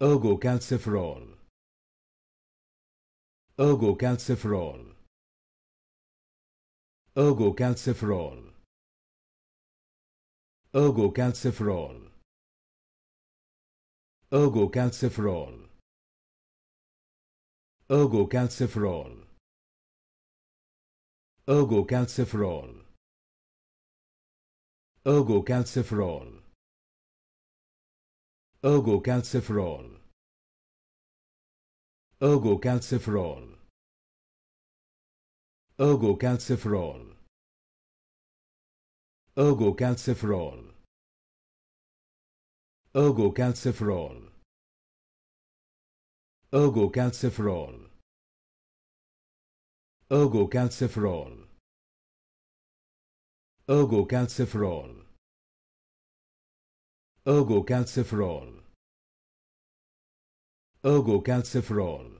ergocalciferol ergocalciferol ergocalciferol ergocalciferol ergocalciferol ergocalciferol ergocalciferol ergocalciferol ergocalciferol ergocalciferol ergocalciferol ergocalciferol ergocalciferol ergocalciferol ergocalciferol ergocalciferol ögocalciferol ögocalciferol